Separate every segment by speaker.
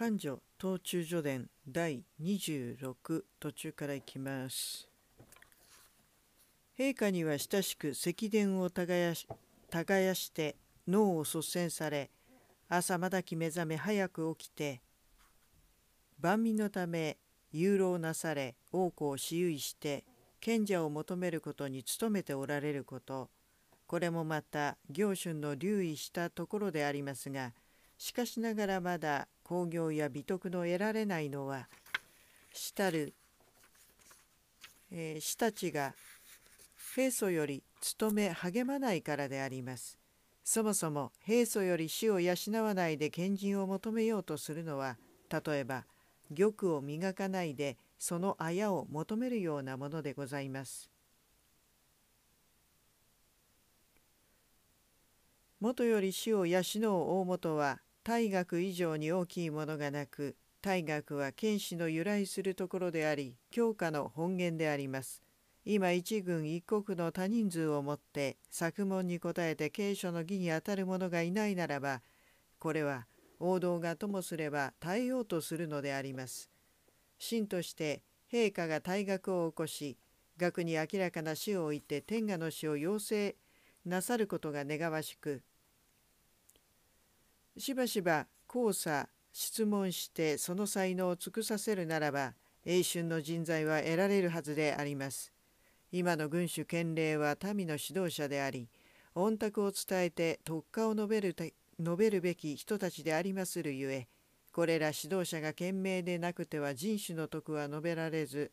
Speaker 1: 勘定東中序伝第26途中からいきます。陛下には親しく石殿を耕し耕して脳を率先され朝まだき目覚め早く起きて万民のため遊労なされ王子を私有して賢者を求めることに努めておられることこれもまた行春の留意したところでありますがしかしながらまだ工業や美徳の得られないのは主たる、えー、主たちが平素より努め励まないからであります。そもそも平素より死を養わないで賢人を求めようとするのは例えば玉を磨かないでそのあやを求めるようなものでございます。もとより死を養う大元は大学以上に大きいものがなく大学は剣士の由来するところであり教科の本源であります。今一軍一国の多人数をもって作文に答えて慶書の義にあたる者がいないならばこれは王道がともすれば耐えようとするのであります。真として陛下が大学を起こし学に明らかな死を置いて天下の死を要請なさることが願わしくしばしば交差質問してその才能を尽くさせるならば英春の人材は得られるはずであります。今の軍主権令は民の指導者であり御託を伝えて特化を述べる述べるべき人たちでありまするゆえこれら指導者が賢明でなくては人種の徳は述べられず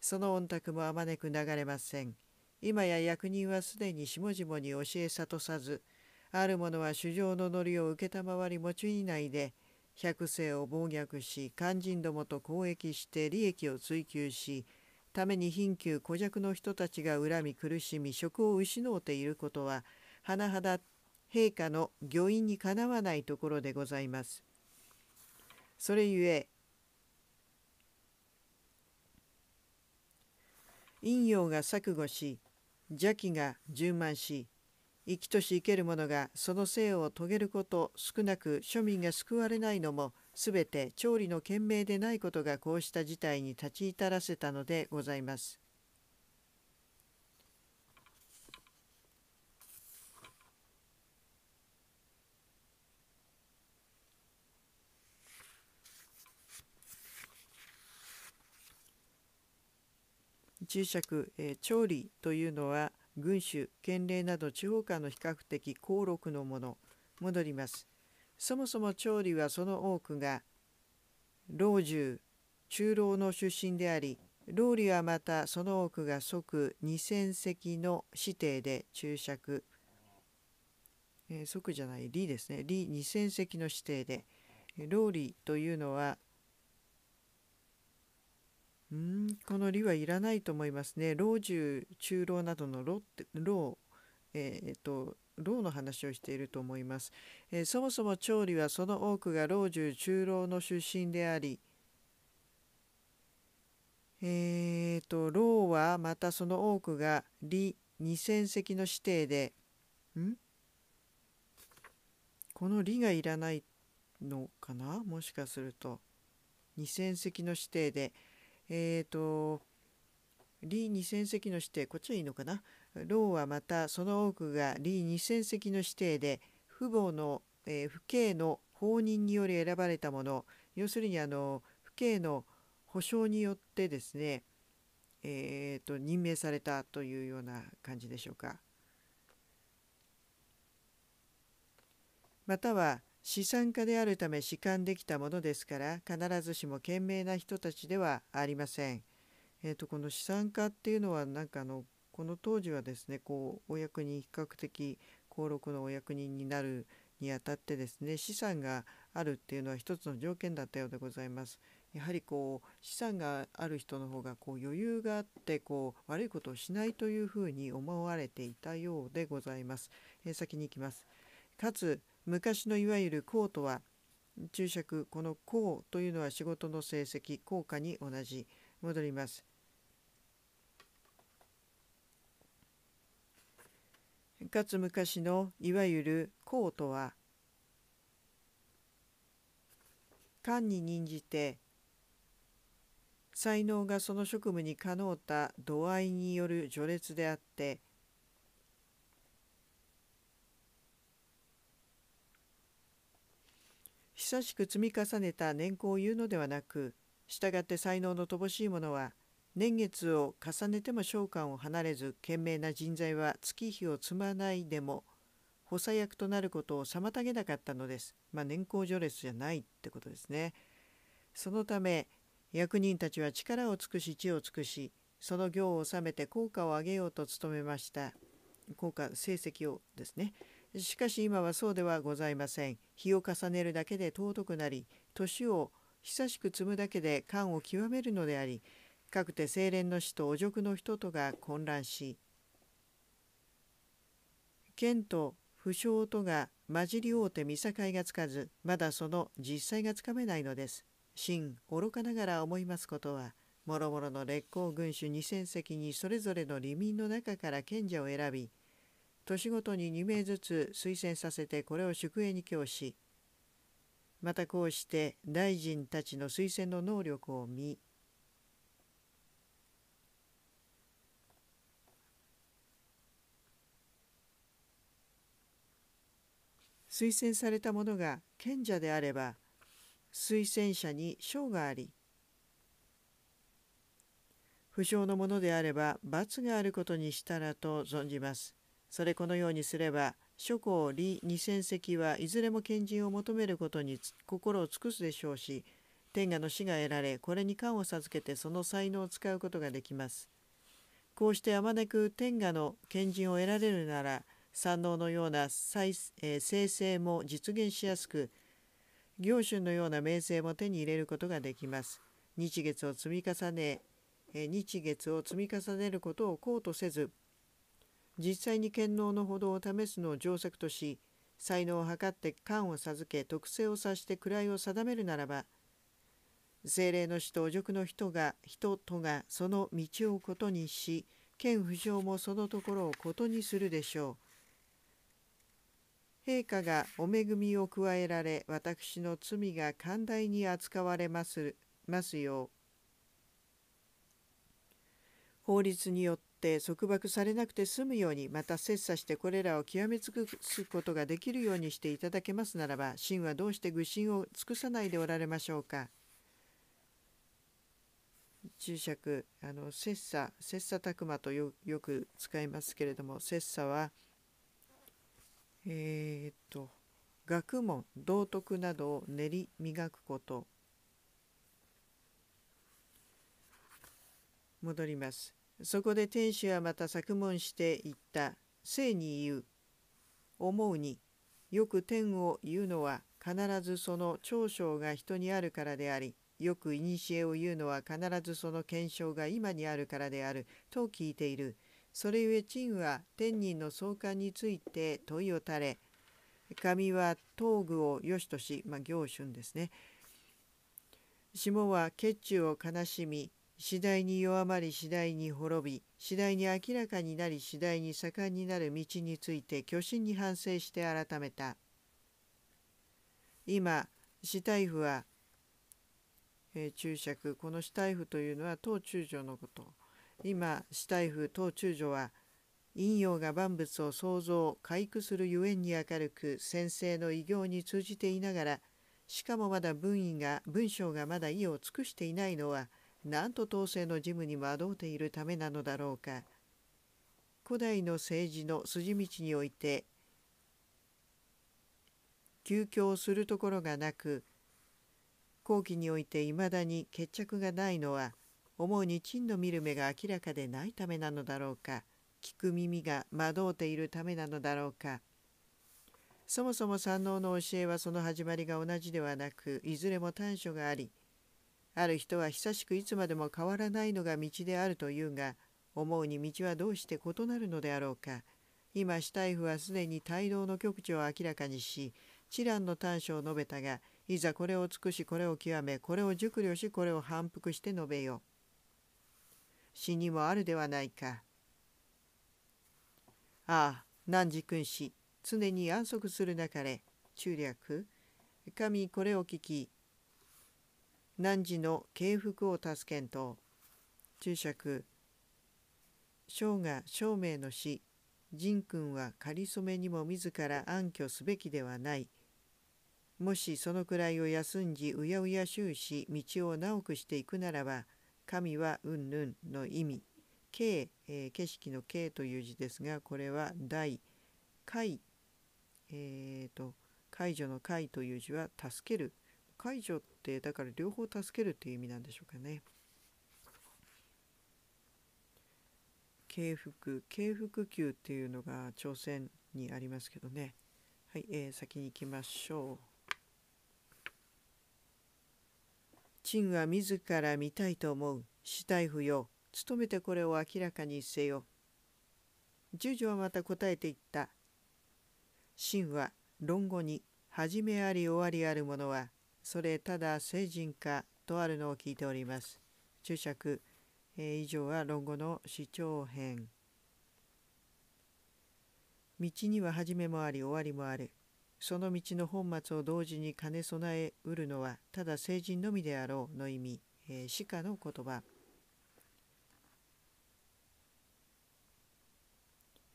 Speaker 1: その御託もあまねく流れません。今や役人はすでに下々に教え諭さずある者は主生のノリを承りちいないで百姓を暴虐し肝心どもと交易して利益を追求しために貧窮孤弱の人たちが恨み苦しみ職を失うていることは甚だ陛下の御意にかなわないところでございます。それゆえ陰陽が錯誤し邪気が充満し生きとし生ける者がその生を遂げること少なく庶民が救われないのも全て調理の懸命でないことがこうした事態に立ち至らせたのでございます。注釈、えー、調理というのは「群衆県令など地方間の比較的高禄のもの戻りますそもそも調理はその多くが老中中老の出身であり老理はまたその多くが即2000の指定で注釈、えー、即じゃない理ですね理2000隻の指定で老理というのはうんこの「理はいらないと思いますね。老中中老などの老って「老」えー、っと老の話をしていると思います、えー、そもそも調理はその多くが老中中老の出身でありえーと、と老はまたその多くが李二千席の指定でんこの李がいらないのかなもしかすると二千席の指定でえっ、ー、と李二2 0の指定こっちはいいのかなろうはまたその多くが李二千0の指定で父母の、えー、父兄の法人により選ばれたもの要するにあの父兄の保証によってですね、えーと任命されたというような感じでしょうか。または資産家であるため弛緩できたものですから必ずしも賢明な人たちではありません。えーと、とこの資産家っていうのはなんかあのこの当時はですねこうお役人比較的公録のお役人になるにあたってですね資産があるっていうのは一つの条件だったようでございます。やはりこう資産がある人の方がこう余裕があってこう悪いことをしないというふうに思われていたようでございます。えー、先に行きます。かつ昔のいわゆる公」とは注釈この公」というのは仕事の成績効果に同じ戻ります。かつ昔のいわゆる公」とは官に任じて才能がその職務に可能た度合いによる序列であって久しく積み重ねた年功を言うのではなく従って才能の乏しい者は年月を重ねても召喚を離れず賢明な人材は月日を積まないでも補佐役となることを妨げなかったのです。まあ、年功序列じゃないってことですね。そのため役人たちは力を尽くし知を尽くしその行を収めて効果を上げようと努めました。効果成績をですね。しかし今はそうではございません。日を重ねるだけで尊くなり、年を久しく積むだけで感を極めるのであり、かくて清廉の死と汚辱の人とが混乱し、剣と不詳とが混じり合うて見境がつかず、まだその実際がつかめないのです。真、愚かながら思いますことは、もろもろの烈公軍主二千隻にそれぞれの利民の中から賢者を選び、年ごとに2名ずつ推薦させてこれを宿営に供しまたこうして大臣たちの推薦の能力を見推薦された者が賢者であれば推薦者に賞があり不詳の者であれば罰があることにしたらと存じます。それこのようにすれば諸侯李二戦績はいずれも賢人を求めることに心を尽くすでしょうし天下の死が得られこれに感を授けてその才能を使うことができます。こうしてあまねく天下の賢人を得られるなら山王のような再、えー、生成も実現しやすく行春のような名声も手に入れることができます。日月を積み重ね、えー、日月を積み重ねることをうとせず実際に権能のほ道を試すのを定策とし才能を測って官を授け特性を察して位を定めるならば精霊の死とお辱の人が人とがその道をことにし剣不上もそのところをことにするでしょう。陛下がお恵みを加えられ私の罪が寛大に扱われますますよう法律によってって束縛されなくて済むようにまた切磋してこれらを極め尽くすことができるようにしていただけますならば神はどうして愚心を尽くさないでおられましょうか。注釈あの切磋切磋琢磨とよく使いますけれども切磋はえー、っと学問道徳などを練り磨くこと戻りますそこで天使はまた作問して言った。聖に言う。思うに、よく天を言うのは必ずその長所が人にあるからであり、よく古を言うのは必ずその検証が今にあるからであると聞いている。それゆえ陳は天人の相関について問いを垂れ、神は東具を良しとし、まあ、行春ですね。下は血中を悲しみ、次第に弱まり次第に滅び次第に明らかになり次第に盛んになる道について虚心に反省して改めた今死体符は、えー、注釈この死体符というのは当中将のこと今死体符当中将は陰陽が万物を創造回復するゆえんに明るく先生の偉業に通じていながらしかもまだ文が文章がまだ意を尽くしていないのはなんと統制の事務に惑うているためなのだろうか古代の政治の筋道において休教するところがなく後期においていまだに決着がないのは思うに陳の見る目が明らかでないためなのだろうか聞く耳が惑うているためなのだろうかそもそも山王の教えはその始まりが同じではなくいずれも短所がありある人は久しくいつまでも変わらないのが道であるというが思うに道はどうして異なるのであろうか今死体夫はすでに帯同の局地を明らかにし知覧の短所を述べたがいざこれを尽くしこれを極めこれを熟慮しこれを反復して述べよ死にもあるではないかああ汝君子常に安息するなかれ中略神これを聞き汝の敬服を助けんと注釈生が生命の死仁君は仮初めにも自ら暗挙すべきではないもしそのくらいを休んじうやうや終始道を直くしていくならば神はうんぬんの意味景、えー、景色の景という字ですがこれは大解えーと、と解除の解という字は助ける解除ってだから両方助けるっていう意味なんでしょうかね。慶福慶福宮っていうのが朝鮮にありますけどねはい、えー、先に行きましょう陳は自ら見たいと思う死体不要努めてこれを明らかにせよ十女はまた答えていった秦は論語に「始めあり終わりあるものはそれただ聖人かとあるのを聞いております。注釈、えー、以上は論語の視聴編。道には始めもあり終わりもある。その道の本末を同時に兼ね備えうるのはただ聖人のみであろうの意味、えー、死下の言葉。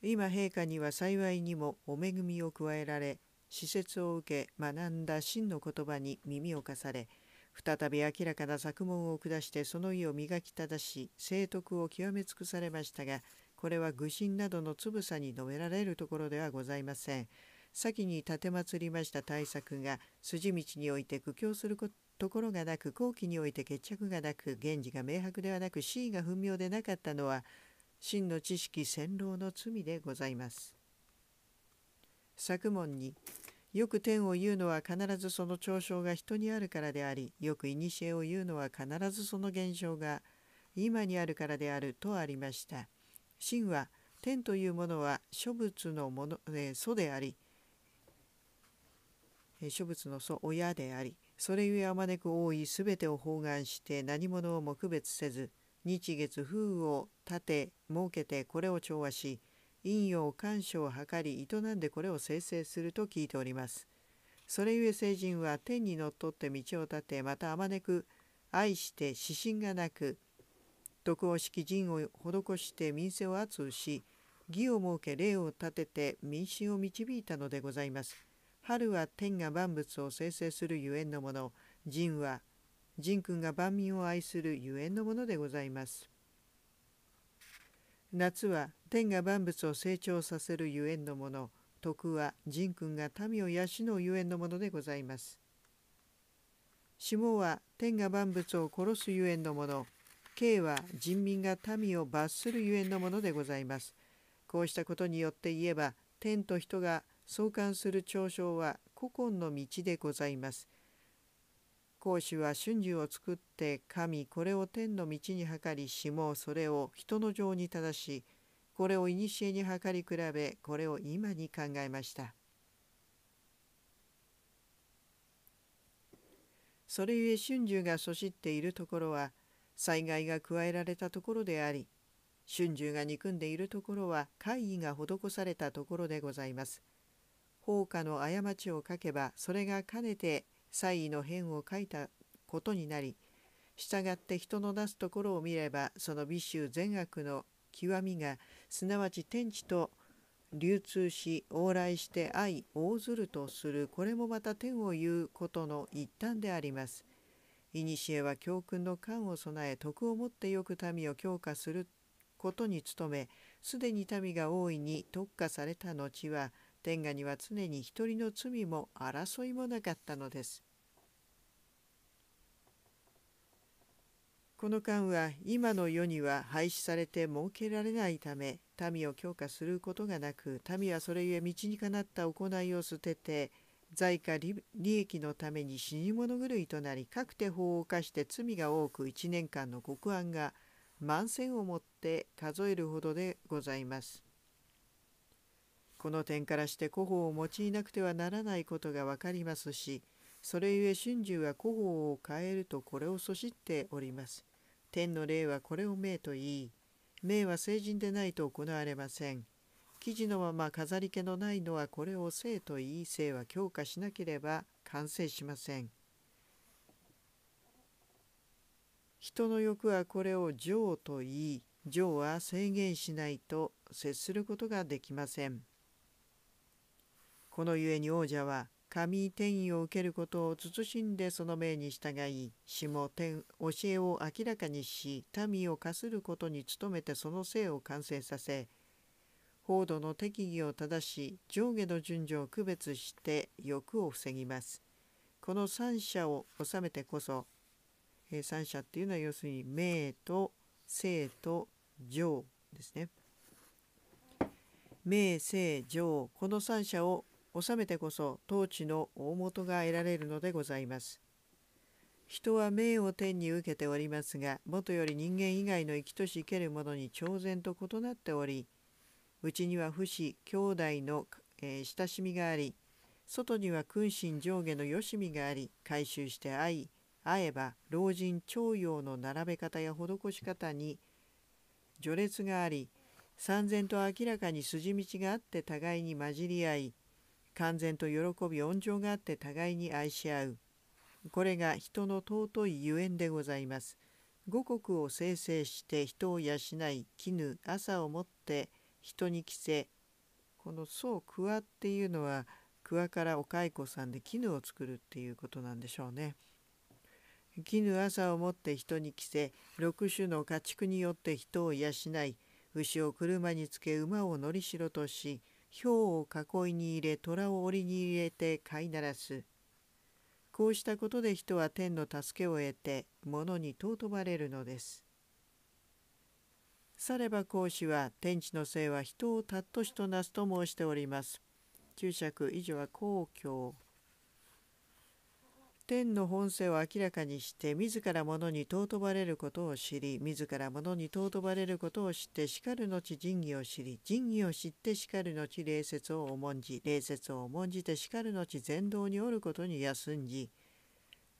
Speaker 1: 今陛下には幸いにもお恵みを加えられ施設を受け学んだ真の言葉に耳を貸され再び明らかな作文を下してその意を磨き正し聖徳を極め尽くされましたがこれは愚心などのつぶさに述べられるところではございません先に奉りました対策が筋道において苦境するところがなく後期において決着がなく源氏が明白ではなく真意が不明でなかったのは真の知識洗脳の罪でございます作文に「よく天を言うのは必ずその嘲笑が人にあるからでありよく古を言うのは必ずその現象が今にあるからである」とありました。真は天というものは諸仏のもの、えー、祖であり諸仏の祖親でありそれゆえあまねく多い全てを包含して何者をも区別せず日月風雨を立て設けてこれを調和し陰陽干渉を図り営んでこれを生成すると聞いております。それゆえ聖人は天にのっとって道を立てまたあまねく愛して指針がなく徳を敷人を施して民生を圧し義を設け霊を立てて民衆を導いたのでございます。春は天が万物を生成するゆえんのもの人は仁君が万民を愛するゆえんのものでございます。夏は天が万物を成長させるゆえんのもの徳は神君が民を養うゆえんのものでございます。霜は天が万物を殺すゆえんのもの刑は人民が民を罰するゆえんのものでございます。こうしたことによって言えば天と人が相関する長所は古今の道でございます。講師は春秋を作って神これを天の道に計りしもそれを人の情に正しこれを古に計り比べこれを今に考えました。それゆえ春秋がそしっているところは災害が加えられたところであり春秋が憎んでいるところは怪異が施されたところでございます。放火の過ちを書けばそれがかねて才意の変を書いたことになり従って人の出すところを見ればその美醜善悪の極みがすなわち天地と流通し往来して相応ずるとするこれもまた天を言うことの一端であります。古は教訓の官を備え徳をもってよく民を強化することに努めすでに民が大いに特化された後は天下には常に一人の罪も争いもなかったのです。この間は今の世には廃止されて設けられないため民を強化することがなく民はそれゆえ道にかなった行いを捨てて財か利益のために死に物狂いとなりかくて法を犯して罪が多く1年間の国案が万千をもって数えるほどでございます。この点からして古法を用いなくてはならないことが分かりますしそれゆえ春秋は古法を変えるとこれを阻止っております。天の霊はこれを命と言い命は成人でないと行われません。生地のまま飾り気のないのはこれを生と言い性は強化しなければ完成しません。人の欲はこれを情と言い情は制限しないと接することができません。このゆえに王者は神転移を受けることを慎んでその命に従い、死も天教えを明らかにし、民を課することに努めてその性を完成させ、法度の適宜を正し上下の順序を区別して欲を防ぎますこの三者を治めてこそ、えー、三者っていうのは要するに名と性と情ですね名性情この三者を治めてこそ統治の大元が得られるのでございます。人は命を天に受けておりますが、もとより人間以外の生きとし生けるものに超然と異なっており、うちには不死、兄弟の、えー、親しみがあり、外には君臣上下のよしみがあり、改宗して会い、会えば老人徴用の並べ方や施し方に序列があり、三然と明らかに筋道があって互いに混じり合い、完全と喜び温情があって互いに愛し合うこれが人の尊いゆえんでございます五穀を生成して人を養い絹朝をもって人に着せこの「そう桑」っていうのは桑からお蚕さんで絹を作るっていうことなんでしょうね。絹朝をもって人に着せ6種の家畜によって人を養い牛を車につけ馬を乗りしろとしひを囲いに入れ虎を檻に入れて飼いならすこうしたことで人は天の助けを得て物に尊ばれるのですされば孔子は天地の性は人をたっとしとなすと申しております注釈以上は公共天の本性を明らかにして自らのに尊ばれることを知り自らのに尊ばれることを知ってしかるのち仁義を知り仁義を知ってしかるのち礼節を重んじ礼節を重んじてしかるのち全道におることに休んじ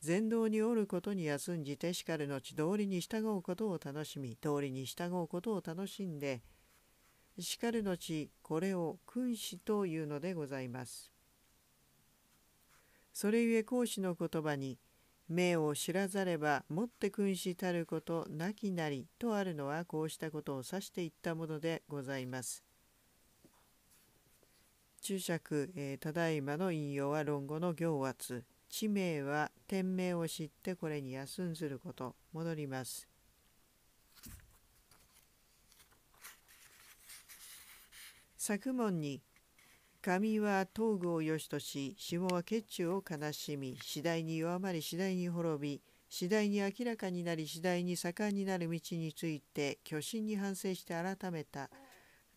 Speaker 1: 禅道におることに休んじてしかるのち道理に従うことを楽しみ道理に従うことを楽しんでしかるのちこれを君子というのでございます。それゆえ講師の言葉に名を知らざればもって君子たることなきなりとあるのはこうしたことを指していったものでございます。注釈、えー、ただいまの引用は論語の行圧地名は天命を知ってこれに休んずること戻ります。作文に神は東宮を良しとし下は血中を悲しみ次第に弱まり次第に滅び次第に明らかになり次第に盛んになる道について虚心に反省して改めた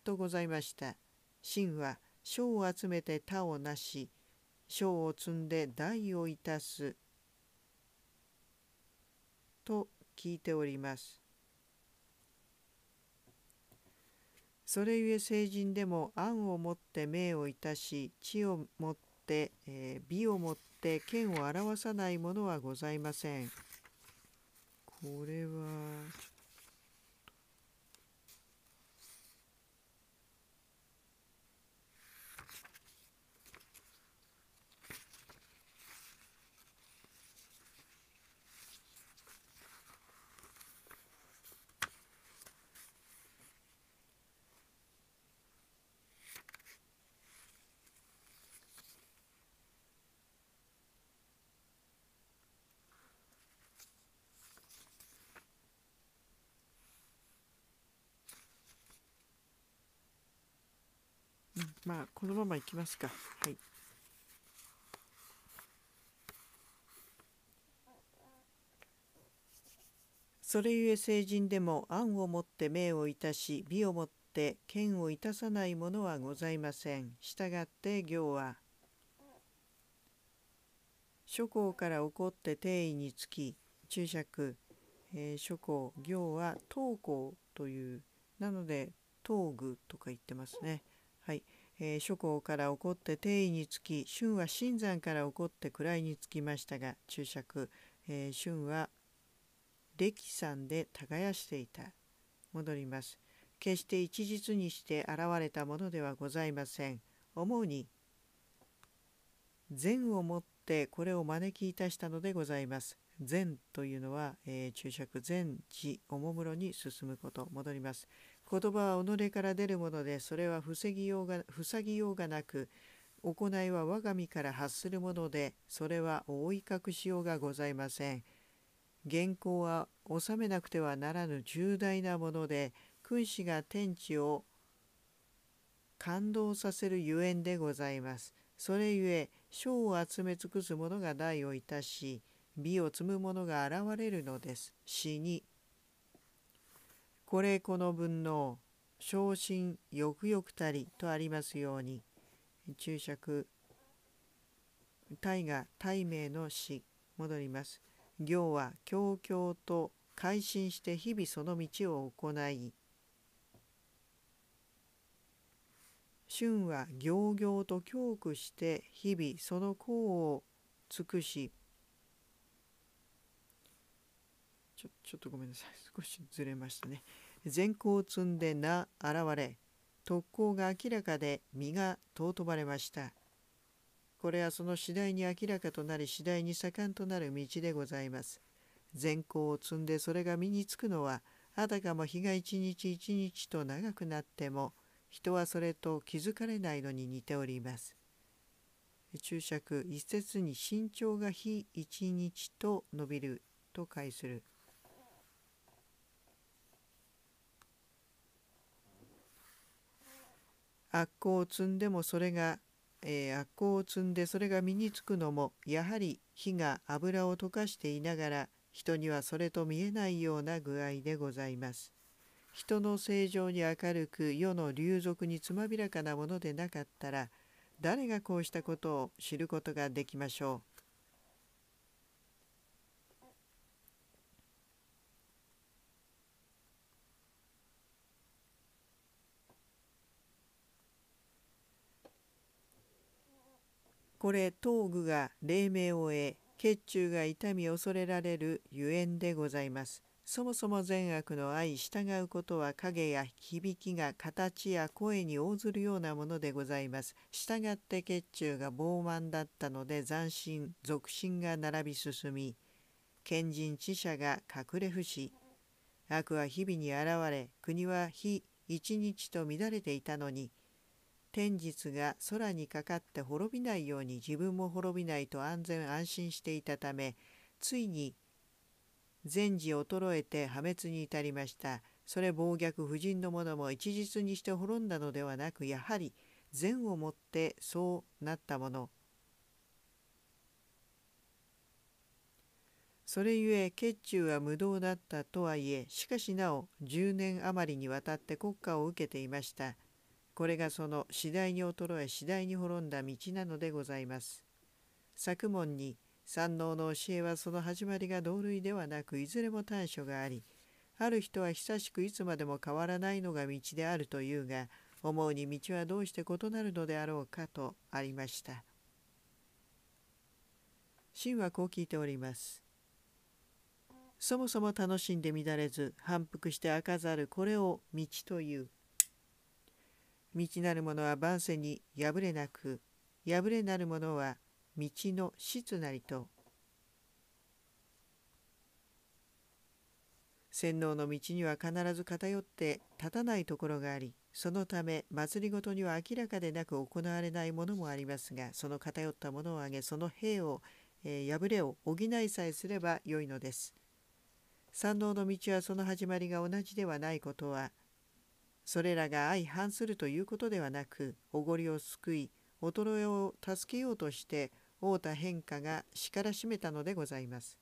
Speaker 1: とございました。神は小を集めて他をなし小を積んで大をいたすと聞いております。それゆえ聖人でも案をもって命をいたし知をもって、えー、美をもって剣を表さないものはございません。これはまあこのままいきますかはいそれゆえ成人でも案をもって命をいたし美をもって剣をいたさないものはございません従って行は諸行から起こって定位につき注釈、えー、諸行行は東行というなので東具とか言ってますねえー、諸侯から起こって帝位につき春は新山から起こって位につきましたが注釈、えー、春は歴山で耕していた戻ります決して一日にして現れたものではございません主に善をもってこれを招きいたしたのでございます善というのは、えー、注釈善地おもむろに進むこと戻ります言葉は己から出るものでそれは防ぎようが塞ぎようがなく行いは我が身から発するものでそれは覆い隠しようがございません。原稿は収めなくてはならぬ重大なもので君子が天地を感動させるゆえんでございます。それゆえ書を集め尽くす者が代をいたし美を積む者が現れるのです。死にこれこの文の昇進よくよくたりとありますように注釈大が大名の死戻ります行は教々と改心して日々その道を行い春は行々と教くして日々その功を尽くしちょちょっとごめんなさい 少しずれましたね善行を積んで名現れ特攻が明らかで身が尊ばれましたこれはその次第に明らかとなり次第に盛んとなる道でございます善行を積んでそれが身につくのはあたかも日が一日一日と長くなっても人はそれと気づかれないのに似ております注釈一節に身長が日一日と伸びると解する悪行を積んでもそれが、えー、悪行を積んでそれが身につくのもやはり火が油を溶かしていながら人にはそれと見えないような具合でございます。人の正常に明るく世の流俗につまびらかなものでなかったら誰がこうしたことを知ることができましょう。これ東具が黎明を得血中が痛み恐れられるゆえんでございます。そもそも善悪の愛従うことは影や響きが形や声に応ずるようなものでございます。従って血中が傲慢だったので斬新、俗心が並び進み、賢人知者が隠れ不死。悪は日々に現れ、国は非一日と乱れていたのに、天日が空にかかって滅びないように自分も滅びないと安全安心していたためついに善治衰えて破滅に至りましたそれ暴虐婦人の者も一日にして滅んだのではなくやはり善をもってそうなったものそれゆえ血中は無道だったとはいえしかしなお10年余りにわたって国家を受けていましたこれがその次第に衰え次第に滅んだ道なのでございます。作文に三能の教えはその始まりが同類ではなくいずれも短所がありある人は久しくいつまでも変わらないのが道であるというが思うに道はどうして異なるのであろうかとありました。真はこう聞いております。そもそも楽しんで乱れず反復して開かざるこれを道という。道なる者は万世に破れなく、破れなる者は道の質なりと。洗脳の道には必ず偏って立たないところがあり、そのため祭りごとには明らかでなく行われないものもありますが、その偏ったものを挙げ、その兵を、えー、破れを補いさえすればよいのです。三能の道はその始まりが同じではないことは、それらが相反するということではなくおごりを救い衰えを助けようとして太田変化がしからしめたのでございます。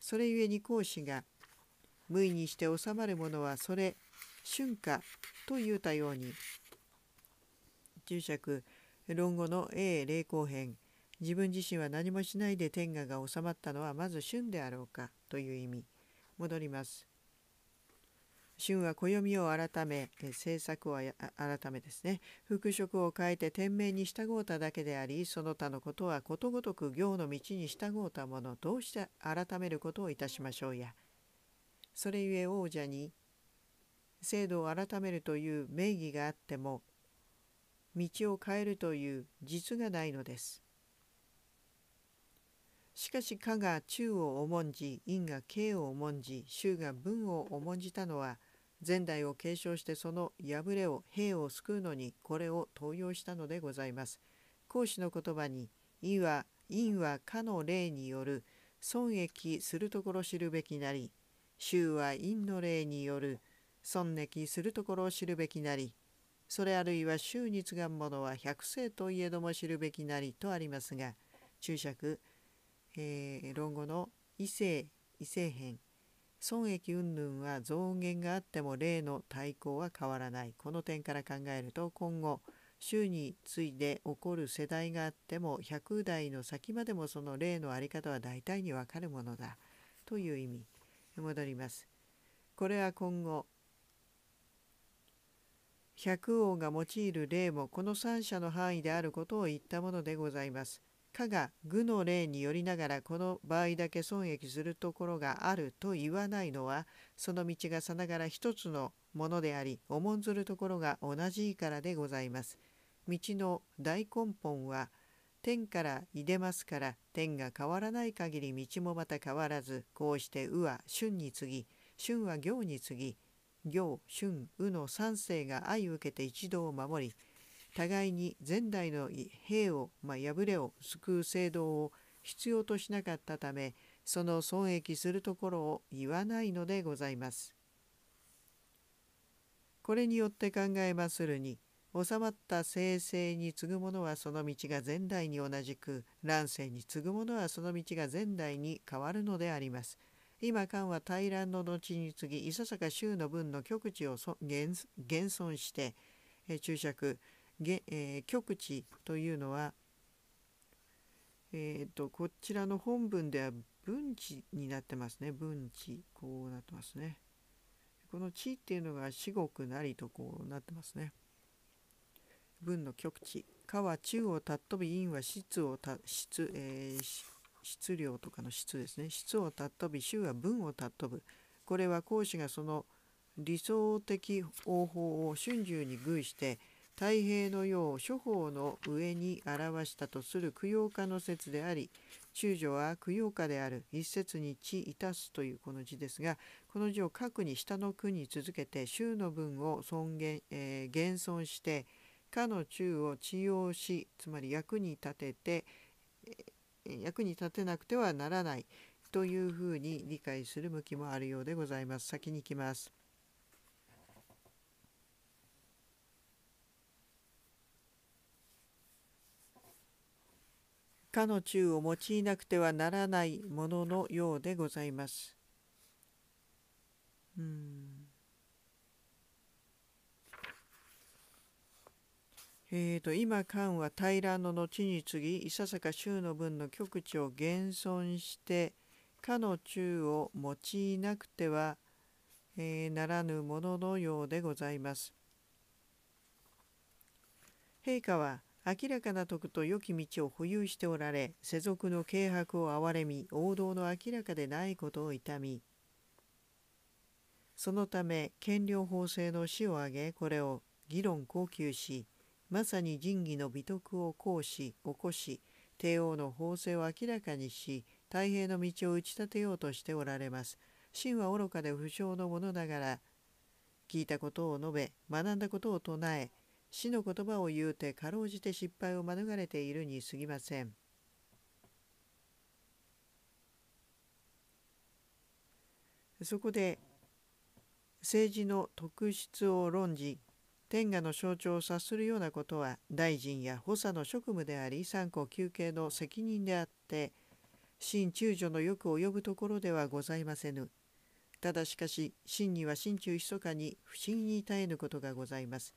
Speaker 1: それゆえに講師が「無意にして収まるものはそれ春夏」と言うたように注釈論語の A 霊光編自分自身は何もしないで天下が収まったのはまず春であろうかという意味戻ります春は暦を改め政策を改めですね服飾を変えて天命に従うただけでありその他のことはことごとく行の道に従うたものどうして改めることをいたしましょうやそれゆえ王者に制度を改めるという名義があっても道を変えるという実がないのです。しかし「か」が「中」を重んじ「因」が「慶を重んじ「衆」が「文」を重んじたのは前代を継承してその敗れを兵を救うのにこれを登用したのでございます。孔子の言葉に「因は因はかの霊による損益するところ知るべきなり」「衆は陰の霊による損益するところを知るべきなり」「それあるいは衆につがんものは百世といえども知るべきなり」とありますが注釈、えー、論語の「異性異性編」損益云々は増減があっても例の対抗は変わらないこの点から考えると今後週に次いで起こる世代があっても100代の先までもその例の在り方は大体にわかるものだという意味戻ります。これは今後百王が用いる例もこの三者の範囲であることを言ったものでございます。かが愚の例によりながらこの場合だけ損益するところがあると言わないのはその道がさながら一つのものであり重んずるところが同じからでございます。道の大根本は天からいでますから天が変わらない限り道もまた変わらずこうして「う」は「春」に次ぎ「春」は「行」に次ぎ「行」「春」「う」の三世が相受けて一同を守り互いに前代の兵を、まあ、破れを救う制度を必要としなかったためその損益するところを言わないのでございます。これによって考えまするに収まった生成に次ぐものはその道が前代に同じく乱世に次ぐものはその道が前代に変わるのであります。今漢は大乱の後に次いささか州の分の極地を減損して注釈げ、えー、極地というのは、えーと、こちらの本文では分地になってますね分地こうなってますねこの地っていうのが至極なりとこうなってますね文の極地「か」は中をたっとび陰は質をた質、えー、質量とかの質ですね質をたっとび衆は文をたっとぶこれは孔子がその理想的方法を瞬時に偶して「太平の世を諸法の上に表したとする供養家の説であり中女は供養家である一説に地いたすというこの字ですがこの字を核に下の句に続けて衆の文を尊厳、えー、減してかの中を治用しつまり役に立てて、えー、役に立てなくてはならないというふうに理解する向きもあるようでございます。先に行きます。かの中を用いなくてはならないもののようでございます。うんえーと、今漢は平乱の後に次いささか州の分の極地を現存してかの中を用いなくては、えー、ならぬもののようでございます。陛下は明らかな徳と良き道を保有しておられ世俗の軽薄を憐れみ王道の明らかでないことを痛みそのため権力法制の死を挙げこれを議論高級しまさに仁義の美徳を行使起こし帝王の法制を明らかにし太平の道を打ち立てようとしておられます。神は愚かで不詳のものながら聞いたことを述べ学んだことを唱え死の言葉を言うてかろうじて失敗を免れているにすぎません。そこで政治の特質を論じ天下の象徴を察するようなことは大臣や補佐の職務であり三項休憩の責任であって新中女のよく及ぶところではございませぬ。ただしかし真には心中密かに不思議に耐えぬことがございます。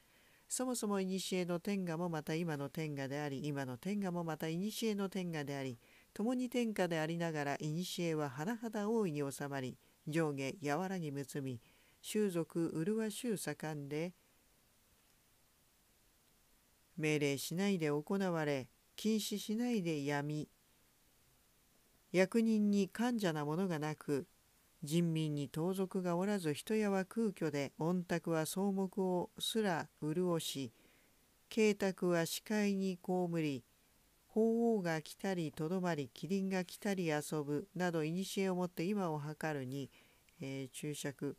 Speaker 1: そもそも古の天下もまた今の天下であり今の天下もまた古の天下であり共に天下でありながら古は甚だ大いに収まり上下柔らぎ結び習俗麗しゅう盛んで命令しないで行われ禁止しないでやみ役人に患者なものがなく人民に盗賊がおらず人やは空虚で御宅は草木をすら潤し慶宅は視界に被り鳳凰が来たりとどまり麒麟が来たり遊ぶなど古をもって今を図るに、えー、注釈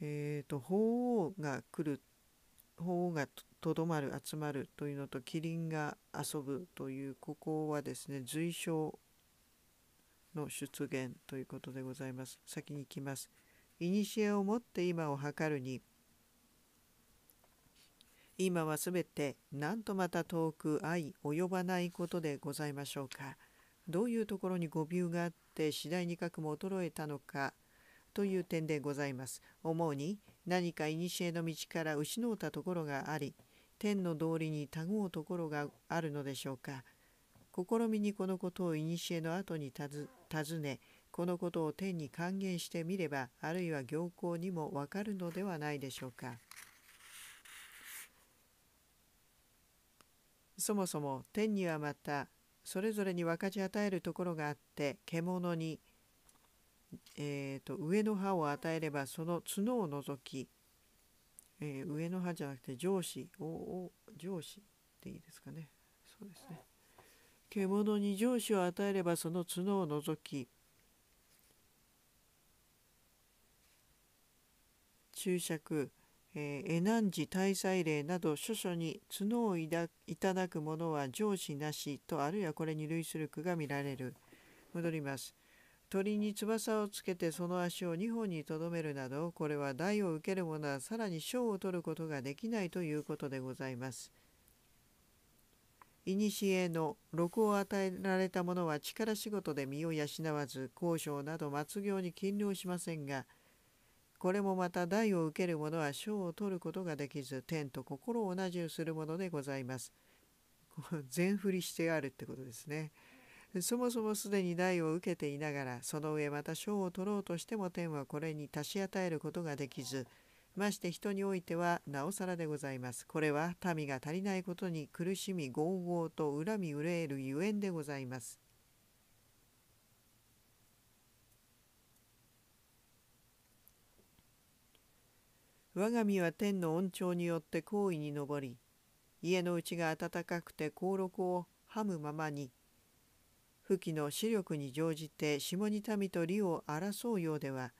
Speaker 1: えーと鳳凰が来る鳳凰がとどまる集まるというのとキリンが遊ぶというここはですね随所の出現ということでございます先に行きます古をもって今を測るに今はすべて何とまた遠く愛及ばないことでございましょうかどういうところに誤謬があって次第に核も衰えたのかという点でございます主に何か古の道から失うたところがあり天の道理にたごうところがあるのでしょうか試みにこのことを古の後に尋ねこのことを天に還元してみればあるいは行幸にもわかるのではないでしょうかそもそも天にはまたそれぞれに分かち与えるところがあって獣に、えーと上の歯を与えればその角を除きえー、上の歯じゃなくて上司を上司っていいですかねそうですね獣に上司を与えればその角を除き注釈えー、エナンジ大祭令など諸書に角をいただく者は上司なしとあるいはこれに類する句が見られる戻ります鳥に翼をつけてその足を2本にとどめるなどこれは代を受ける者はさらに賞を取ることができないということでございます。いにしえの禄を与えられた者は力仕事で身を養わず交渉など末業に勤労しませんがこれもまた代を受ける者は賞を取ることができず天と心を同じにするものでございます。全振りしてあるってことですね。そもそもすでに代を受けていながらその上また賞を取ろうとしても天はこれに足し与えることができずまして人においてはなおさらでございます。これは民が足りないことに苦しみ豪々と恨み憂えるゆえんでございます。我が身は天の恩寵によって好位に上り家の内が暖かくて香禄をはむままに不器の視力に乗じて下に民と利を争うようでは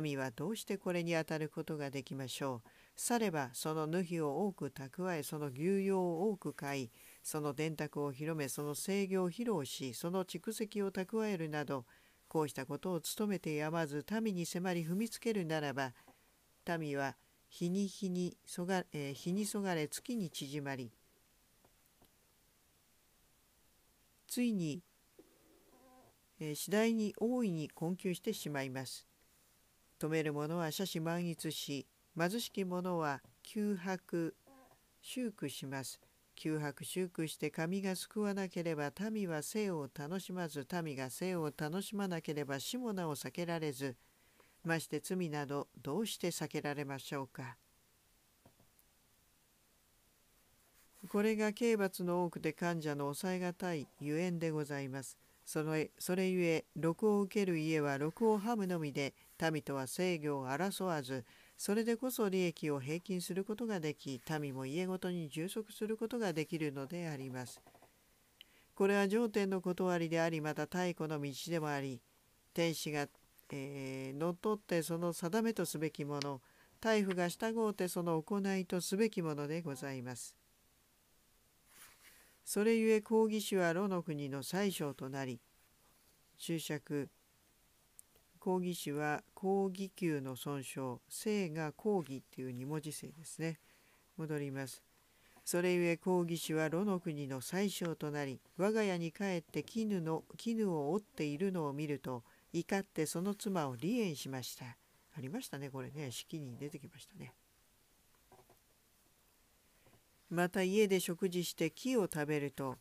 Speaker 1: 民はどうしてこれにあたることができましょうさればその縫皮を多く蓄えその牛用を多く買いその電卓を広めその制御を披露しその蓄積を蓄えるなどこうしたことを努めてやまず民に迫り踏みつけるならば民は日に日にそが,、えー、日にそがれ月に縮まりついにえ次第に大いに困窮してしまいます。止める者は斜視満逸し、貧しき者は窮迫、修苦します。窮迫修苦して神が救わなければ民は生を楽しまず民が生を楽しまなければ死もなお避けられずまして罪などどうして避けられましょうか。これが刑罰の多くで患者の抑えがたいゆえんでございます。それそれゆえ禄を受ける家は禄をはむのみで民とは制御を争わずそれでこそ利益を平均することができ民も家ごとに充足することができるのであります。これは上天の断りでありまた太古の道でもあり天使が、えー、乗っ取ってその定めとすべきもの大夫が従うてその行いとすべきものでございます。それゆえ抗議士は炉の国の宰相となり注釈抗議詞は抗議球の損傷性が抗議っていう2文字性ですね戻りますそれゆえ抗議氏は炉の国の宰相となり我が家に帰って絹の絹を折っているのを見ると怒ってその妻を離縁しましたありましたねこれね式に出てきましたねまた家で食事して木を食べると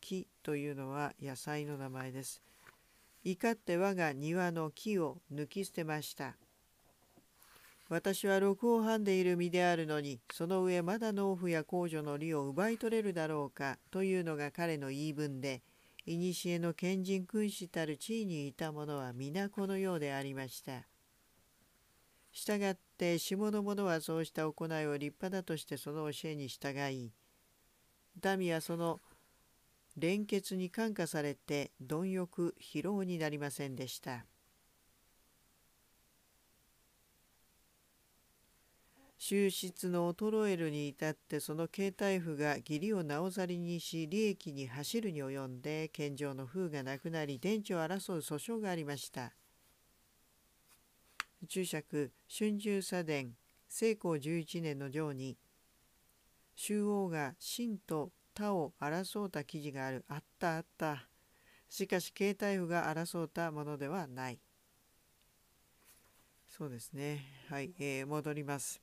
Speaker 1: 木というのは野菜の名前です怒って我が庭の木を抜き捨てました。私は六をはんでいる身であるのに、その上まだ農夫や公女の利を奪い取れるだろうか、というのが彼の言い分で、古の賢人君子たる地位にいた者は皆このようでありました。したがって下の者はそうした行いを立派だとしてその教えに従い民はその連結に感化されて貪欲疲労になりませんでした収出の衰えるに至ってその携帯譜が義理をなおざりにし利益に走るに及んで献上の風がなくなり電池を争う訴訟がありました注釈春秋左伝成功11年の上に周王が信と他を争うた記事がある。あったあった。しかし携帯譜が争うたものではない。そうですね。はい、えー、戻ります。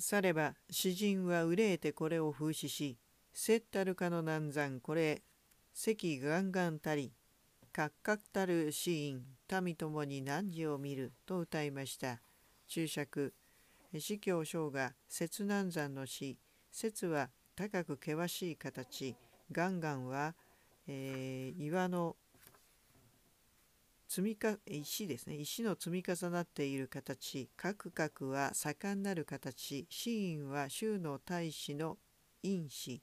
Speaker 1: されば詩人は憂えてこれを風刺し、せったるかの難産これ、席がんがんたり、格格たる死因民ともに汝を見ると歌いました注釈司教章が摂南山の詩摂は高く険しい形ガンガンは、えー、岩の積みか石ですね石の積み重なっている形カクカクは盛んなる形シーンは州の大使の因子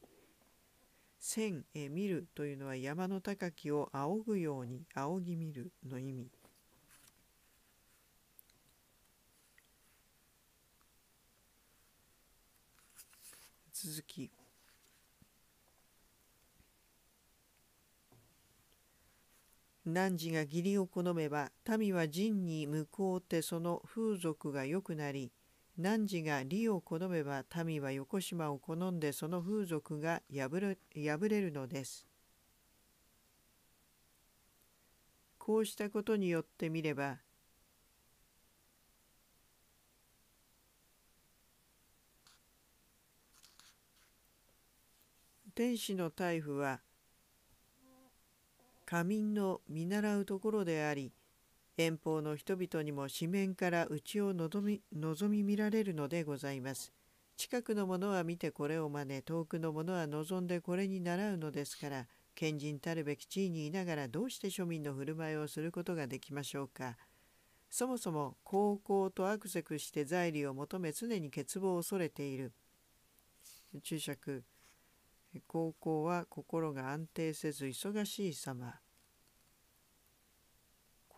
Speaker 1: 千え見るというのは山の高きを仰ぐように仰ぎ見るの意味続き汝が義理を好めば民は仁に向こうてその風俗が良くなり汝が利を好めば民は横島を好んでその風俗が破れるのです。こうしたことによって見れば天使の大夫は仮眠の見習うところであり遠方の人々にも紙面からうちを望み望み見られるのでございます。近くのものは見てこれを真似遠くのものは望んでこれに倣うのですから賢人たるべき地位にいながらどうして庶民の振る舞いをすることができましょうか。そもそも高校と悪せくして在理を求め常に欠乏を恐れている。注釈高校は心が安定せず忙しい様。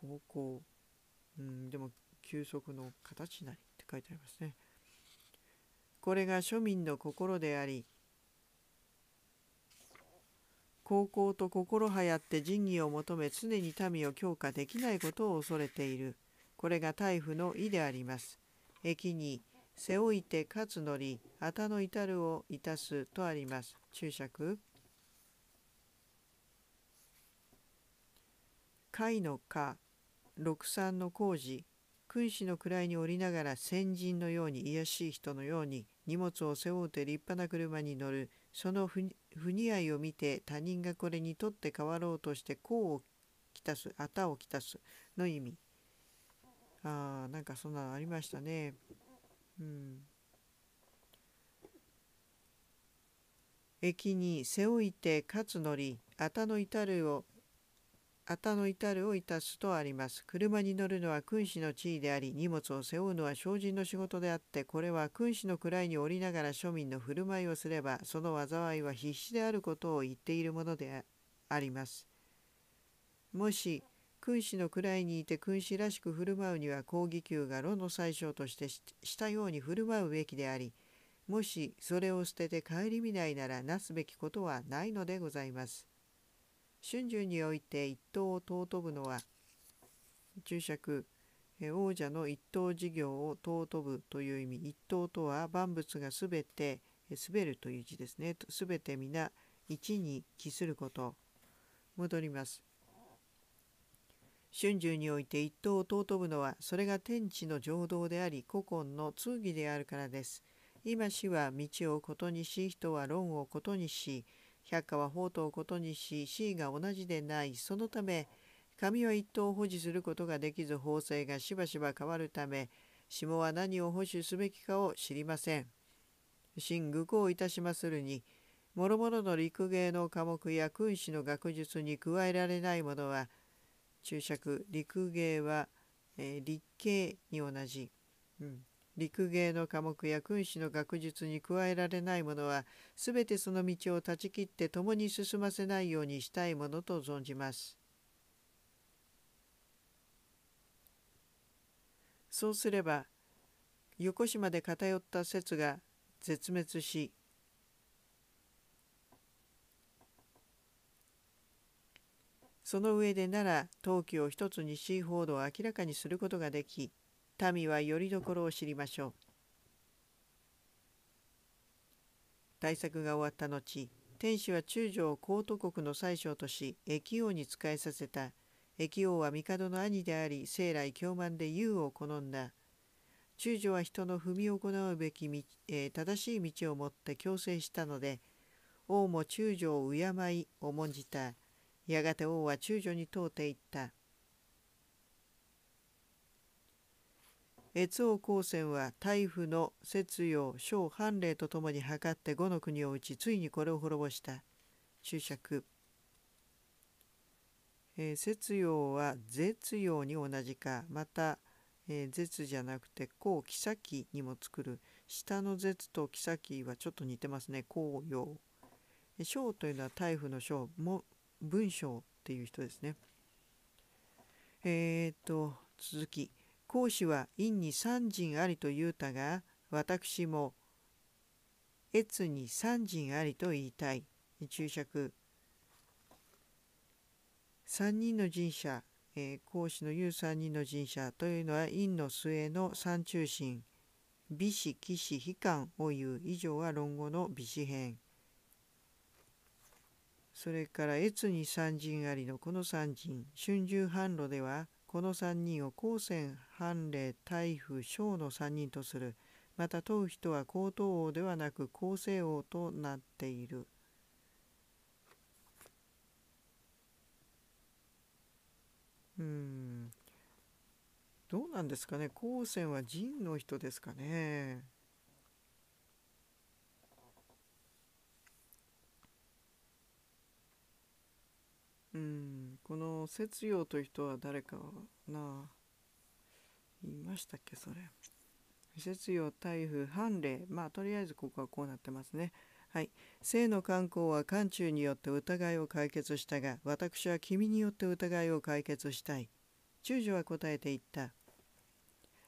Speaker 1: 高校、うん、でも給食の形なりって書いてありますね。これが庶民の心であり高校と心はやって仁義を求め常に民を強化できないことを恐れているこれが大夫の意であります。駅に背負いて勝つのりたの至るをいたすとあります。注釈貝の「か」六三の工事君子の位におりながら先人のように卑しい人のように荷物を背負うて立派な車に乗るその不似合いを見て他人がこれに取って代わろうとしてうをきたすたをきたすの意味あーなんかそんなのありましたねうん駅に背負いて勝つ乗りたの至るを頭の至るをいたすとあります。車に乗るのは君子の地位であり、荷物を背負うのは精進の仕事であって、これは君子の位に降りながら庶民の振る舞いをすれば、その災いは必死であることを言っているものであります。もし、君子の位にいて君子らしく振る舞うには抗議級が炉の最小としてしたように振る舞うべきであり、もしそれを捨てて顧みないならなすべきことはないのでございます。春秋において一党を尊ぶのは注釈王者の一等事業を尊ぶという意味一等とは万物がすべて滑るという字ですねすべて皆一に帰すること戻ります春秋において一等を尊ぶのはそれが天地の浄土であり古今の通義であるからです今死は道をことにし人は論をことにし百科は法とを異にし、C が同じでない。そのため、紙は一等を保持することができず、法制がしばしば変わるため、下は何を保守すべきかを知りません。真愚行いたしまするに、もろもろの陸芸の科目や君子の学術に加えられないものは、注釈、陸芸は、えー、立形に同じ。うん陸芸の科目や君子の学術に加えられないものは全てその道を断ち切って共に進ませないようにしたいものと存じます。そうすれば横島で偏った説が絶滅しその上でなら陶器を一つにし報道を明らかにすることができ民はよりどころを知りましょう対策が終わった後天使は中将を高都国の宰相とし疫王に仕えさせた疫王は帝の兄であり生来凶慢で優を好んだ中将は人の踏み行うべき道、えー、正しい道をもって強制したので王も中将を敬い重んじたやがて王は中将に問うていった越王高専は大夫の摂要、小判令とともに測って五の国を打ちついにこれを滅ぼした注釈えー、節用は絶用に同じかまた、えー、絶じゃなくて高木先にも作る下の絶と木はちょっと似てますね高陽小というのは大夫の小も文章っていう人ですねえー、っと続き孔子は陰に三人ありと言うたが、私も越に三人ありと言いたい。注釈。三人の神社、えー、孔子の言う三人の神社というのは陰の末の三中心、美子、騎士、悲観を言う。以上は論語の美子編。それから越に三人ありのこの三人、春秋半路では、この3人を高専、判例、大夫、将の3人とする。また問う人は高等王ではなく高聖王となっている。うんどうなんですかね高専は仁の人ですかね。この節用という人は誰かないましたっけそれ節用台風判例まあとりあえずここはこうなってますねはい性の観光は漢中によって疑いを解決したが私は君によって疑いを解決したい中女は答えていった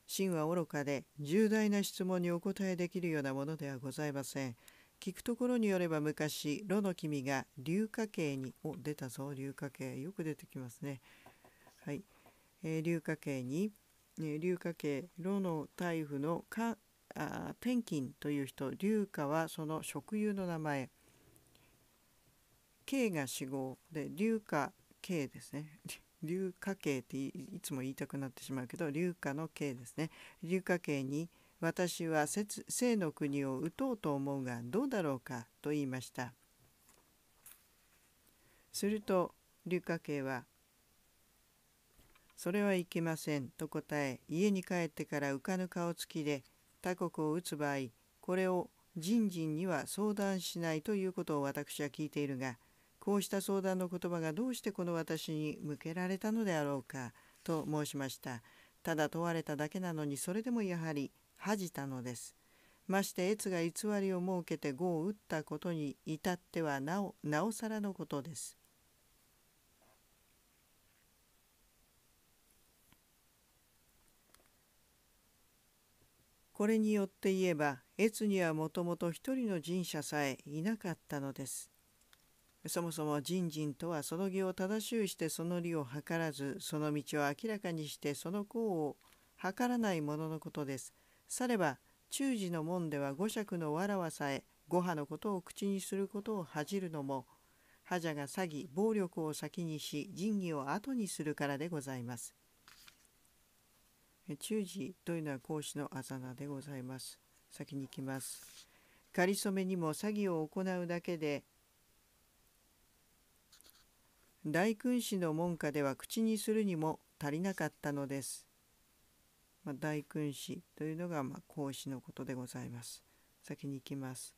Speaker 1: 真は愚かで重大な質問にお答えできるようなものではございません聞くところによれば昔「炉の君が硫化系に」お出たぞ硫化系よく出てきますね。はい、え硫化系に、え硫化系炉の大夫のかあ天金という人硫化はその職友の名前慶が死号で硫化慶ですね。硫化系っていつも言いたくなってしまうけど硫化の慶ですね。硫化系に「私は聖の国を打とうと思うがどうだろうかと言いましたすると竜華家は「それはいけません」と答え家に帰ってから浮かぬ顔つきで他国を打つ場合これを人人には相談しないということを私は聞いているがこうした相談の言葉がどうしてこの私に向けられたのであろうかと申しましたただ問われただけなのにそれでもやはり恥じたのです。まして越が偽りを設けて碁を打ったことに至ってはなおなおさらのことです。これによって言えば越にはもともと一人の神社さえいなかったのです。そもそも人人とはその義を正しゅうしてその理を図らずその道を明らかにしてその功を図らないもののことです。されば中寺の門では五尺のわらわさえ五波のことを口にすることを恥じるのも覇者が詐欺暴力を先にし仁義を後にするからでございます。中寺というのは孔子のあざなでございます。先に行きます。かりそめにも詐欺を行うだけで大君子の門下では口にするにも足りなかったのです。まあ、大君子というのが、まあ、孔子のことでございます。先に行きます。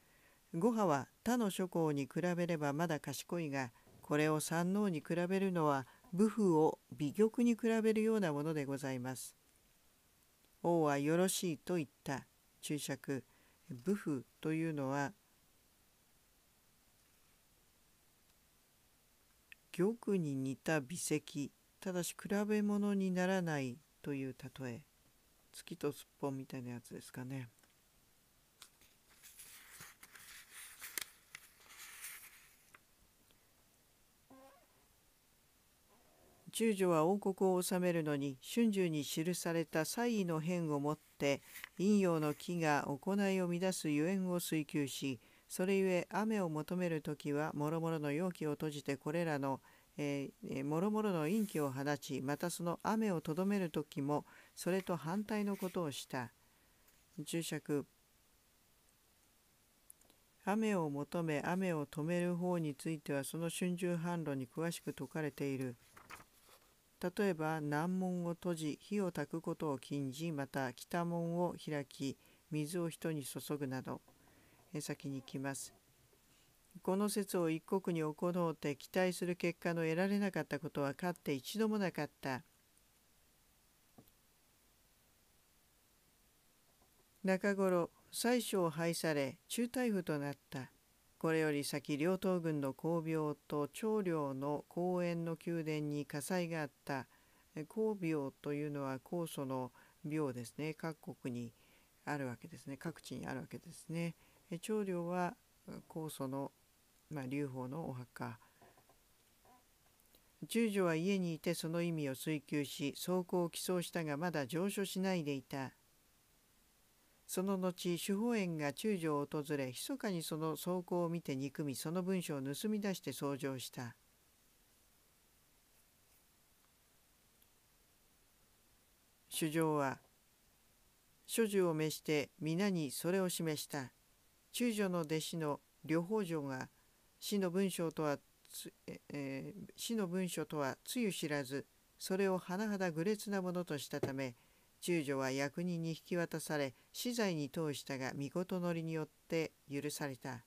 Speaker 1: 五波は他の諸侯に比べればまだ賢いがこれを三王に比べるのは武夫を美玉に比べるようなものでございます。王はよろしいと言った注釈武夫というのは玉に似た美石ただし比べ物にならないという例え月とすっぽんみたいなやつですかね。中女は王国を治めるのに春秋に記された才意の変をもって陰陽の木が行いを乱すゆえんを追求しそれゆえ雨を求める時はもろもろの容器を閉じてこれらのもろもろの陰気を放ちまたその雨をとどめる時もそれと反対のことをした注釈雨を求め雨を止める方についてはその春秋反論に詳しく説かれている例えば南門を閉じ火を焚くことを禁じまた北門を開き水を人に注ぐなど先に行きますこの説を一国に行うて期待する結果の得られなかったことはかって一度もなかった中頃宰相を廃され中大夫となったこれより先両党軍の公廟と長領の公園の宮殿に火災があった公廟というのは酵素の廟ですね各国にあるわけですね各地にあるわけですね長領は酵素の、まあ、流邦のお墓中女は家にいてその意味を追求し走行を起草したがまだ上書しないでいたその後主法園が中将を訪れ密かにその草稿を見て憎みその文書を盗み出して除上した。主上は諸事を召して皆にそれを示した。中女の弟子の両方女が死の文章とはえー、死の文書とはつゆ知らずそれを甚だ愚劣なものとしたため中女は役人に引き渡され死罪に通したが御事のりによって許された。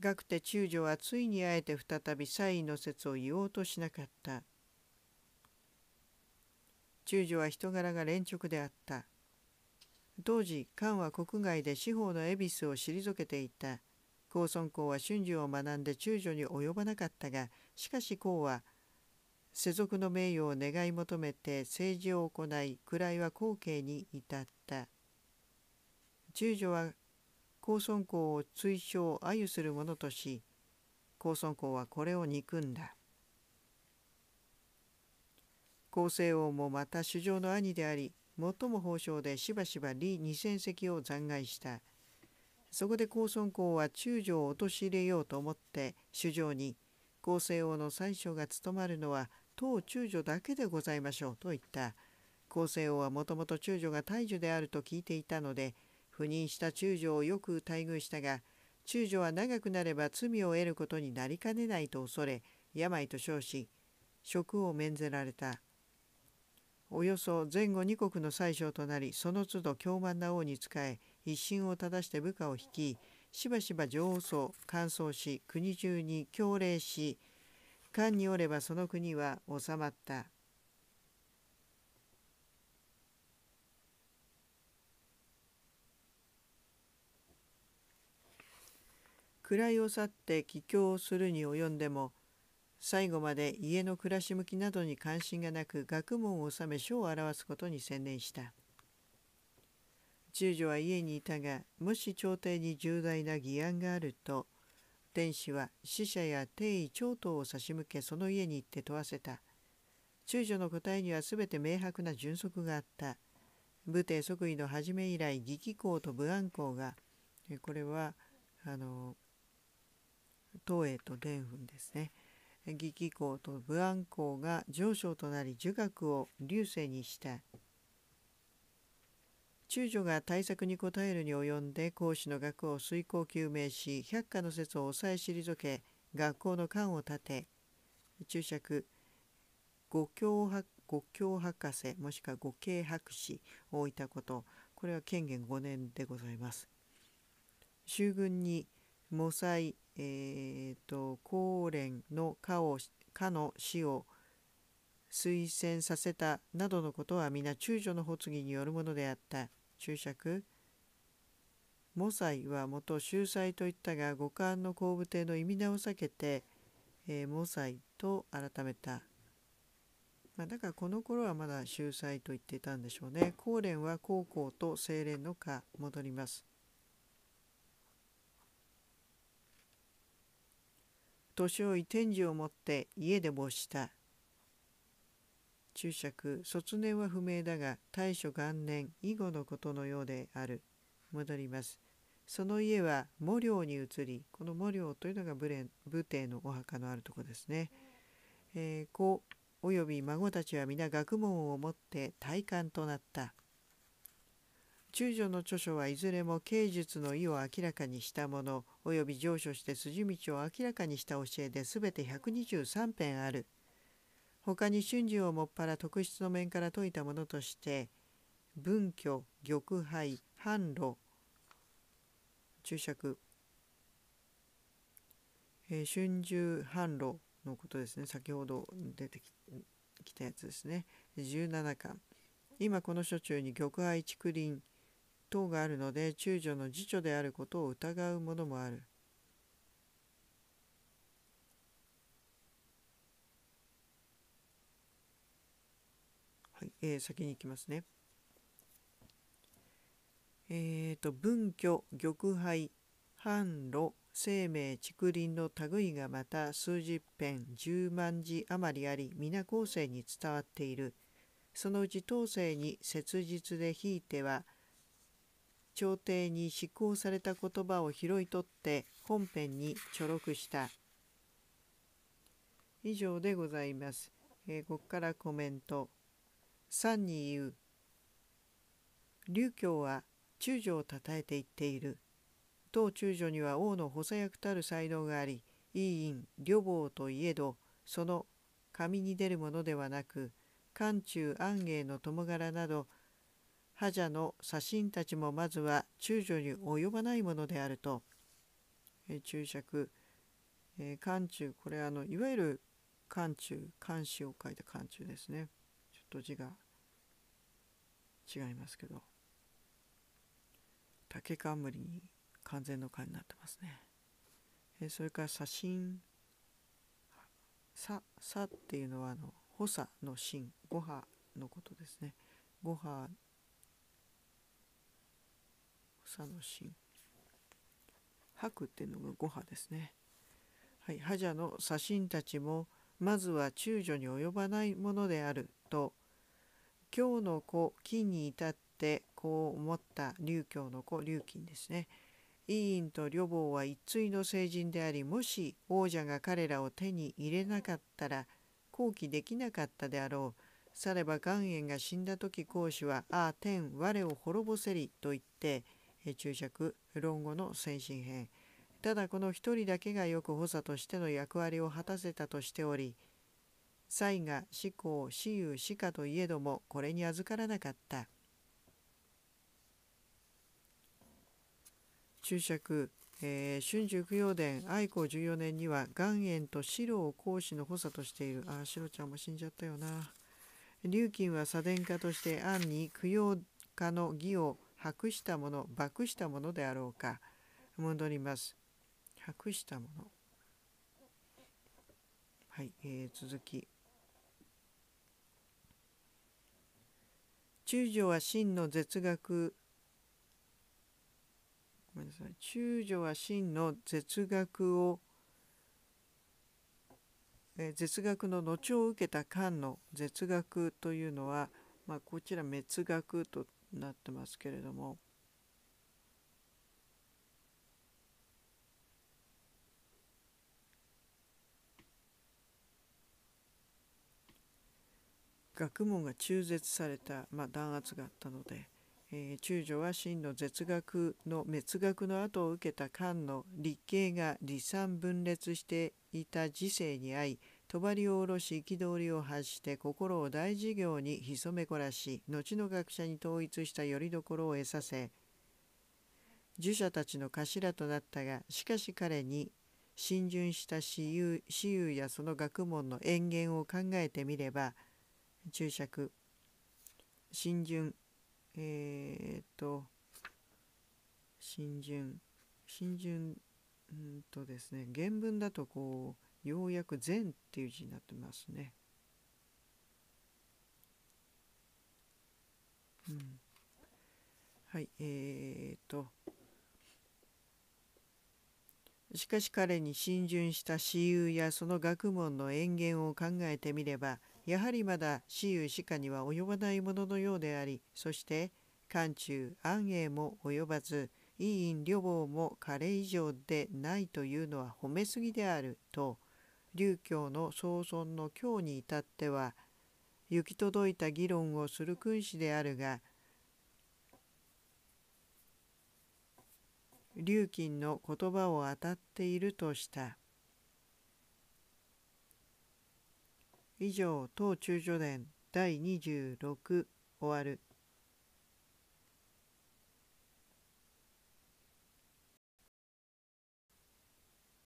Speaker 1: 学て中女はついにあえて再び西位の説を言おうとしなかった。中女は人柄が連直であった。当時、漢は国外で司法の恵比寿を退けていた。高尊公は春秋を学んで中女に及ばなかったがしかし公は世俗の名誉を願い求めて政治を行い位は後継に至った中女は高尊公を追称あゆするものとし高尊公はこれを憎んだ高聖王もまた主上の兄であり最も褒章でしばしば李二千石を残骸したそこで高孫公は中将を陥れようと思って主上に厚成王の最初が務まるのは当中女だけでございましょうと言った厚成王はもともと中女が大樹であると聞いていたので赴任した中女をよく待遇したが中女は長くなれば罪を得ることになりかねないと恐れ病と称し職を免ぜられたおよそ前後2国の宰相となりその都度凶慢な王に仕え一心を正して部下を率いしばしば上層乾燥し国中に強令し官によればその国は治まった位を去って帰郷をするに及んでも最後まで家の暮らし向きなどに関心がなく学問を収め書を表すことに専念した。中女は家にいたがもし朝廷に重大な議案があると天使は死者や帝位長党を差し向けその家に行って問わせた中女の答えには全て明白な準則があった武帝即位の初め以来義気公と武安公がこれはあの東映と伝雲ですね義気公と武安公が上昇となり儒学を流星にした中女が対策に応えるに及んで講師の学を遂行究明し百科の説を抑え退け学校の官を立て注釈五教五教博士もしくは五系博士を置いたことこれは権限5年でございます。衆軍に母細、えーと、高連のを科の死を推薦させたなどのことは皆中女の発議によるものであった注釈モイは元秀才と言ったが五感の後部帝の意味名を避けて、えー、モイと改めた、まあ、だからこの頃はまだ秀才と言っていたんでしょうね高蓮は高校と清廉の下戻ります年老い天寿をもって家で没した注釈卒年は不明だが大所元年以後のことのようである戻りますその家は毛領に移りこの毛領というのが武帝のお墓のあるとこですね、えー、子および孫たちは皆学問を持って体感となった中女の著書はいずれも慶術の意を明らかにしたものおよび上書して筋道を明らかにした教えで全て123編ある他に春秋をもっぱら特筆の面から説いたものとして文居玉杯販路注釈、えー、春秋販路のことですね先ほど出てきたやつですね17巻今この書中に玉杯竹林等があるので中女の次女であることを疑うものもあるえー、先に行きますね。えーと、文居玉廃販路生命竹林の類がまた数十編十万字余りあり皆後世に伝わっているそのうち当世に切実でひいては朝廷に執行された言葉を拾い取って本編に著録した以上でございます、えー、ここからコメント三に言う劉教は中将をたたえて言っている当中将には王の補佐役たる才能がありいい院旅房といえどその紙に出るものではなく漢中安永の友柄など覇者の写真たちもまずは中女に及ばないものであると、え注釈、えー、漢中これあのいわゆる漢中漢詩を書いた漢中ですねと字が違いますけど竹冠に完全の冠になってますね、えー、それから写真ささっていうのはあの補佐の芯ごはのことですねごは補佐の芯白っていうのがごはですねはい、覇者の写真たちもまずは中女に及ばないものであると日の子金に至ってこう思った劉教の子劉金ですね。委員と旅坊は一対の成人でありもし王者が彼らを手に入れなかったら好議できなかったであろう。されば岩塩が死んだ時孔子は「ああ天我を滅ぼせり」と言って注釈論語の先進編ただこの一人だけがよく補佐としての役割を果たせたとしており才が思考私有死かといえどもこれに預からなかった注釈、えー、春秋供養伝愛子14年には岩塩と白を講師の補佐としているああ白ちゃんも死んじゃったよな龍金は左伝家として暗に供養家の義を博したもの博したものであろうか戻ります博したものはい、えー、続き中女は真の絶学ごめんなさい中女は真の絶学をえ絶学の後を受けた漢の絶学というのは、まあ、こちら滅学となってますけれども学問が中絶された、まあ、弾圧があったので、えー、中女は真の絶学の滅学の後を受けた漢の立系が離散分裂していた時世に遭い帳を下ろし憤りを発して心を大事業にひそめこらし後の学者に統一した拠り所を得させ儒者たちの頭となったがしかし彼に浸潤した私有私有やその学問の淵源を考えてみれば注釈新順えー、っと新順新順うんとですね原文だとこうようやく「善」っていう字になってますね。うん、はいえー、っとしかし彼に浸潤した私有やその学問の淵言を考えてみればやはりまだ私有歯科には及ばないもののようでありそして漢中安永も及ばず医院旅房も彼以上でないというのは褒めすぎであると劉教の総尊の教に至っては行き届いた議論をする君子であるが劉金の言葉を当たっているとした。以上、当中助伝第26終わる。